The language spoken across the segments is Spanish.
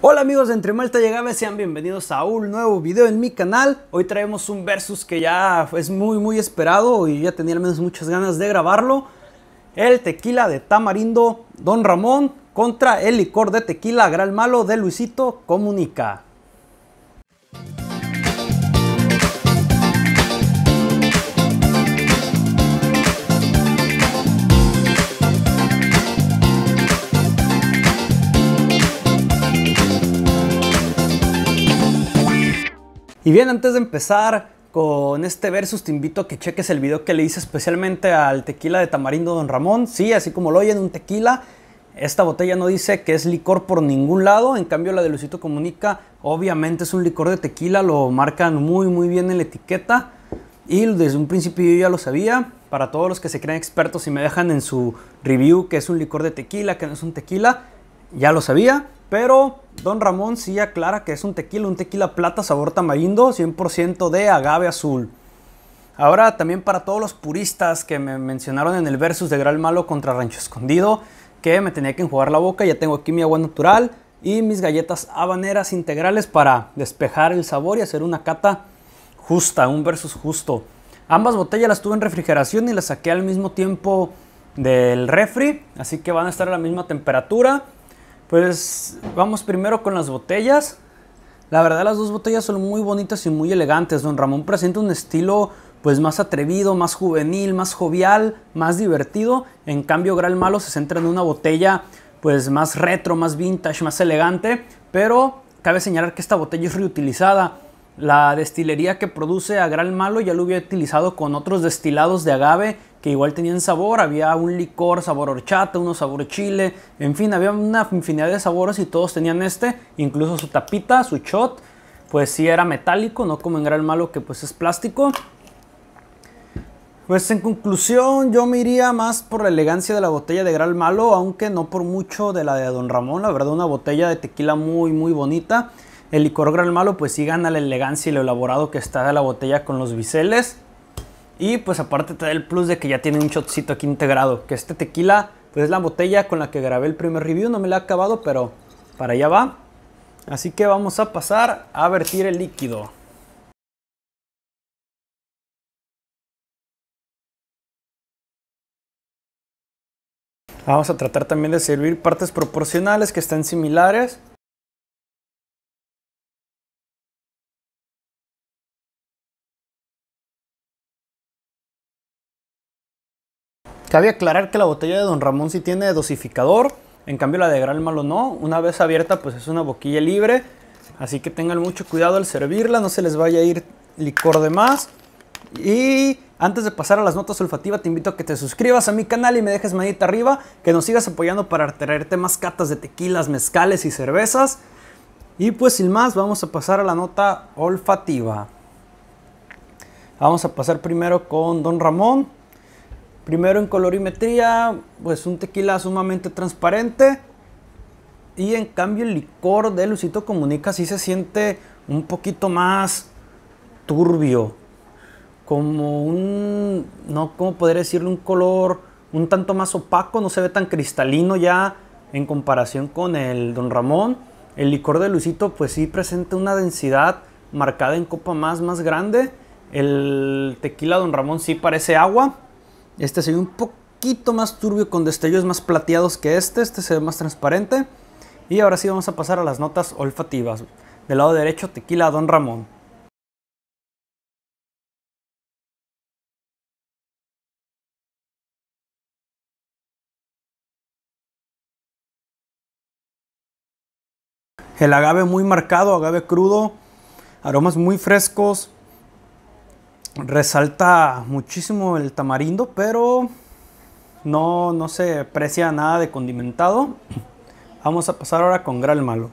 Hola amigos de Entre Malta Llegaba, sean bienvenidos a un nuevo video en mi canal. Hoy traemos un versus que ya es muy muy esperado y ya tenía al menos muchas ganas de grabarlo. El tequila de tamarindo Don Ramón contra el licor de tequila Gran Malo de Luisito Comunica. Y bien, antes de empezar con este versus, te invito a que cheques el video que le hice especialmente al tequila de tamarindo Don Ramón. Sí, así como lo oyen, un tequila. Esta botella no dice que es licor por ningún lado, en cambio la de Luisito Comunica obviamente es un licor de tequila, lo marcan muy muy bien en la etiqueta y desde un principio yo ya lo sabía. Para todos los que se creen expertos y me dejan en su review que es un licor de tequila, que no es un tequila, ya lo sabía. Pero Don Ramón sí aclara que es un tequila, un tequila plata sabor tamarindo, 100% de agave azul. Ahora también para todos los puristas que me mencionaron en el versus de Gran Malo contra Rancho Escondido, que me tenía que enjuagar la boca, ya tengo aquí mi agua natural y mis galletas habaneras integrales para despejar el sabor y hacer una cata justa, un versus justo. Ambas botellas las tuve en refrigeración y las saqué al mismo tiempo del refri, así que van a estar a la misma temperatura. Pues vamos primero con las botellas. La verdad las dos botellas son muy bonitas y muy elegantes. Don Ramón presenta un estilo pues más atrevido, más juvenil, más jovial, más divertido. En cambio Gran Malo se centra en una botella pues más retro, más vintage, más elegante. Pero cabe señalar que esta botella es reutilizada. La destilería que produce a Gran Malo ya lo había utilizado con otros destilados de agave que igual tenían sabor, había un licor sabor horchata, uno sabor chile, en fin, había una infinidad de sabores y todos tenían este, incluso su tapita, su shot, pues sí era metálico, no como en Gran Malo que pues es plástico. Pues en conclusión, yo me iría más por la elegancia de la botella de Gran Malo, aunque no por mucho de la de Don Ramón, la verdad una botella de tequila muy muy bonita. El licor gran malo pues sí gana la elegancia y lo elaborado que está de la botella con los biseles. Y pues aparte te da el plus de que ya tiene un shotcito aquí integrado. Que este tequila pues es la botella con la que grabé el primer review. No me la he acabado pero para allá va. Así que vamos a pasar a vertir el líquido. Vamos a tratar también de servir partes proporcionales que estén similares Cabe aclarar que la botella de Don Ramón sí tiene dosificador, en cambio la de Gran Malo no. Una vez abierta pues es una boquilla libre, así que tengan mucho cuidado al servirla, no se les vaya a ir licor de más. Y antes de pasar a las notas olfativas, te invito a que te suscribas a mi canal y me dejes manita arriba, que nos sigas apoyando para traerte más catas de tequilas, mezcales y cervezas. Y pues sin más, vamos a pasar a la nota olfativa. Vamos a pasar primero con Don Ramón. Primero en colorimetría, pues un tequila sumamente transparente. Y en cambio el licor de Lucito Comunica sí se siente un poquito más turbio. Como un, no, ¿cómo poder decirlo? Un color un tanto más opaco, no se ve tan cristalino ya en comparación con el Don Ramón. El licor de Lucito pues sí presenta una densidad marcada en copa más, más grande. El tequila Don Ramón sí parece agua. Este se ve un poquito más turbio con destellos más plateados que este. Este se ve más transparente. Y ahora sí vamos a pasar a las notas olfativas. Del lado derecho, tequila Don Ramón. El agave muy marcado, agave crudo, aromas muy frescos, resalta muchísimo el tamarindo, pero no, no se aprecia nada de condimentado. Vamos a pasar ahora con Gral Malo.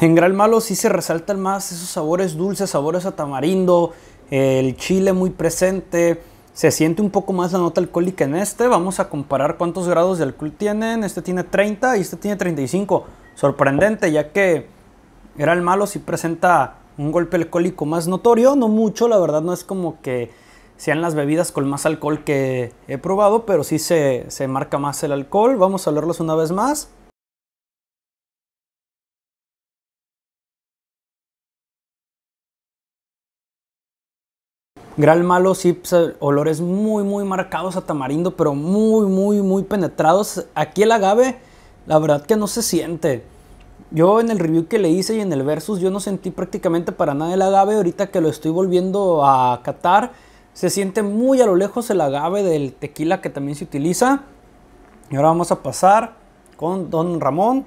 En Gral Malo sí se resaltan más esos sabores dulces, sabores a tamarindo, el chile muy presente, se siente un poco más la nota alcohólica en este. Vamos a comparar cuántos grados de alcohol tienen. Este tiene 30 y este tiene 35. Sorprendente, ya que era el malo si presenta un golpe alcohólico más notorio. No mucho, la verdad no es como que sean las bebidas con más alcohol que he probado, pero sí se, marca más el alcohol. Vamos a verlos una vez más. Gran malo, sí, pues, olores muy, muy marcados a tamarindo, pero muy, muy, muy penetrados. Aquí el agave, la verdad que no se siente. Yo en el review que le hice y en el versus, yo no sentí prácticamente para nada el agave. Ahorita que lo estoy volviendo a catar, se siente muy a lo lejos el agave del tequila que también se utiliza. Y ahora vamos a pasar con Don Ramón.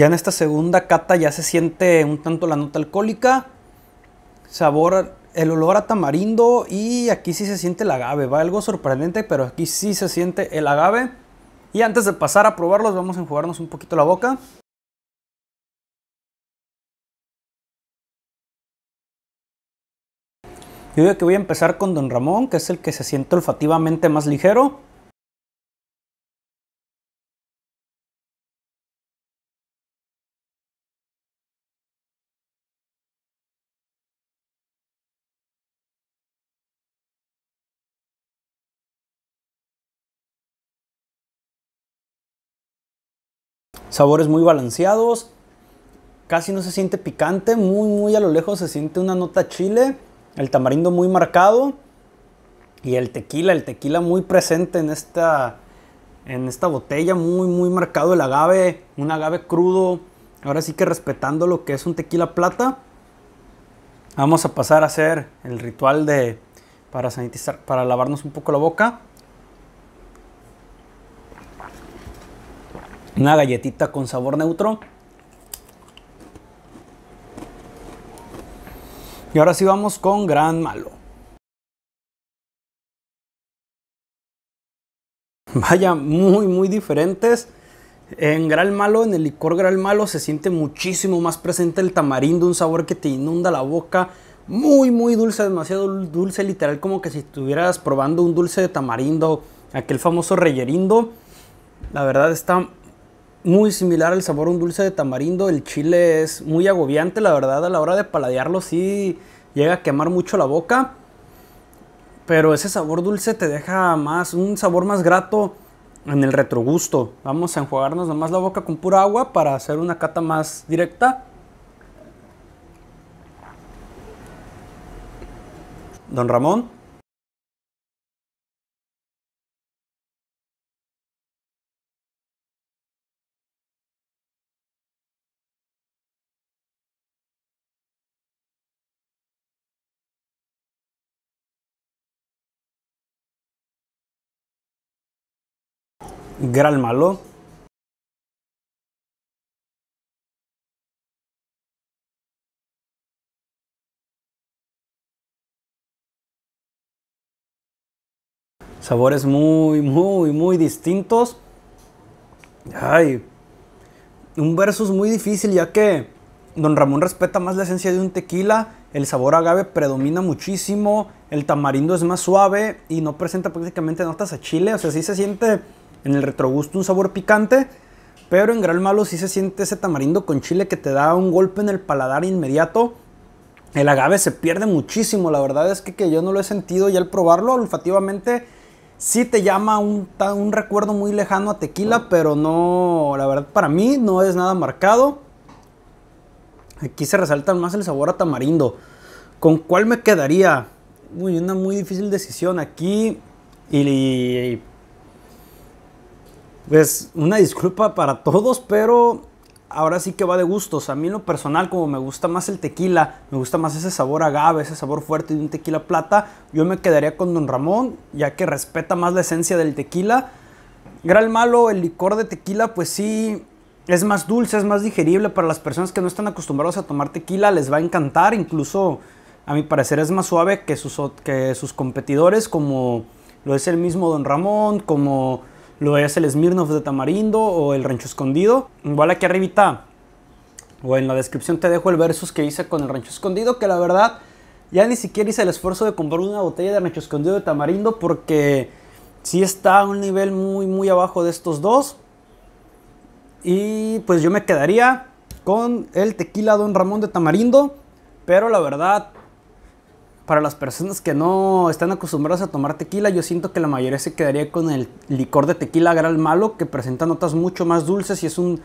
Ya en esta segunda cata ya se siente un tanto la nota alcohólica, sabor, el olor a tamarindo y aquí sí se siente el agave. Va algo sorprendente, pero aquí sí se siente el agave. Y antes de pasar a probarlos, vamos a enjuagarnos un poquito la boca. Yo digo que voy a empezar con Don Ramón, que es el que se siente olfativamente más ligero. Sabores muy balanceados, casi no se siente picante, muy muy a lo lejos se siente una nota chile, el tamarindo muy marcado y el tequila, el tequila muy presente en esta en esta botella, muy muy marcado el agave, un agave crudo, ahora sí que respetando lo que es un tequila plata. Vamos a pasar a hacer el ritual de para sanitizar, para lavarnos un poco la boca. Una galletita con sabor neutro. Y ahora sí vamos con Gran Malo. Vaya, muy, muy diferentes. En Gran Malo, en el licor Gran Malo, se siente muchísimo más presente el tamarindo, un sabor que te inunda la boca. Muy, muy dulce, demasiado dulce, literal, como que si estuvieras probando un dulce de tamarindo, aquel famoso reyerindo. La verdad está muy similar al sabor un dulce de tamarindo. El chile es muy agobiante, la verdad, a la hora de paladearlo sí llega a quemar mucho la boca. Pero ese sabor dulce te deja más, un sabor más grato en el retrogusto. Vamos a enjuagarnos nomás la boca con pura agua para hacer una cata más directa. Don Ramón. gran malo. Sabores muy, muy, muy distintos. Ay, un versus muy difícil ya que Don Ramón respeta más la esencia de un tequila, el sabor agave predomina muchísimo, el tamarindo es más suave y no presenta prácticamente notas a chile, o sea, sí se siente en el retrogusto un sabor picante, pero en Gran Malo sí se siente ese tamarindo con chile que te da un golpe en el paladar inmediato. El agave se pierde muchísimo, la verdad es que, que yo no lo he sentido y al probarlo olfativamente sí te llama un, un recuerdo muy lejano a tequila, pero no, la verdad para mí no es nada marcado. Aquí se resalta más el sabor a tamarindo. ¿Con cuál me quedaría? una muy difícil decisión aquí. y, pues una disculpa para todos, pero ahora sí que va de gustos. A mí en lo personal, como me gusta más el tequila, me gusta más ese sabor agave, ese sabor fuerte de un tequila plata, yo me quedaría con Don Ramón, ya que respeta más la esencia del tequila. Gran malo, el licor de tequila, pues sí, es más dulce, es más digerible para las personas que no están acostumbrados a tomar tequila, les va a encantar. Incluso, a mi parecer, es más suave que sus, que sus competidores, como lo es el mismo Don Ramón, como lo es el Smirnoff de tamarindo o el rancho escondido. Igual aquí arribita o en la descripción te dejo el versus que hice con el rancho escondido, que la verdad ya ni siquiera hice el esfuerzo de comprar una botella de rancho escondido de tamarindo porque sí está a un nivel muy muy abajo de estos dos. Y pues yo me quedaría con el tequila Don Ramón de tamarindo, pero la verdad para las personas que no están acostumbradas a tomar tequila, yo siento que la mayoría se quedaría con el licor de tequila gran malo, que presenta notas mucho más dulces y es un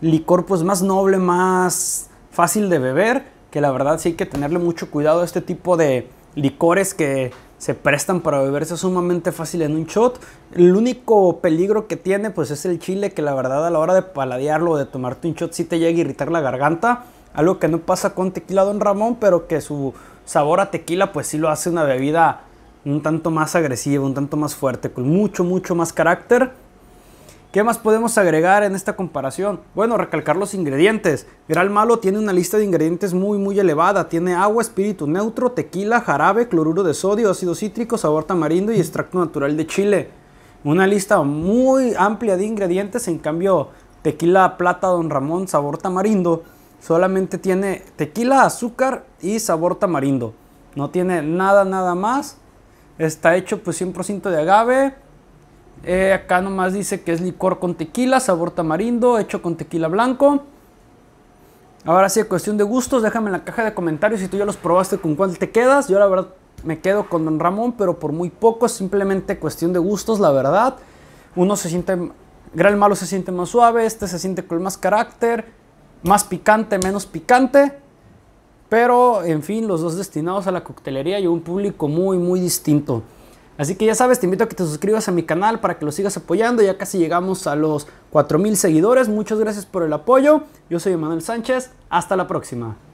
licor pues más noble, más fácil de beber, que la verdad sí hay que tenerle mucho cuidado a este tipo de licores que se prestan para beberse sumamente fácil en un shot. El único peligro que tiene pues es el chile, que la verdad a la hora de paladearlo o de tomarte un shot sí te llega a irritar la garganta, algo que no pasa con tequila Don Ramón, pero que su sabor a tequila, pues sí lo hace una bebida un tanto más agresiva, un tanto más fuerte, con mucho, mucho más carácter. ¿Qué más podemos agregar en esta comparación? Bueno, recalcar los ingredientes. Gran Malo tiene una lista de ingredientes muy, muy elevada. Tiene agua, espíritu neutro, tequila, jarabe, cloruro de sodio, ácido cítrico, sabor tamarindo y extracto natural de chile. Una lista muy amplia de ingredientes. En cambio, tequila plata, don Ramón, sabor tamarindo solamente tiene tequila, azúcar y sabor tamarindo. No tiene nada, nada más. Está hecho pues 100% de agave. Eh, acá nomás dice que es licor con tequila, sabor tamarindo, hecho con tequila blanco. Ahora sí, cuestión de gustos, déjame en la caja de comentarios si tú ya los probaste con cuál te quedas. Yo la verdad me quedo con Don Ramón, pero por muy poco, es simplemente cuestión de gustos, la verdad. Uno se siente, Gran Malo se siente más suave, este se siente con más carácter. Más picante, menos picante. Pero, en fin, los dos destinados a la coctelería y un público muy, muy distinto. Así que ya sabes, te invito a que te suscribas a mi canal para que lo sigas apoyando. Ya casi llegamos a los 4.000 seguidores. Muchas gracias por el apoyo. Yo soy Manuel Sánchez. Hasta la próxima.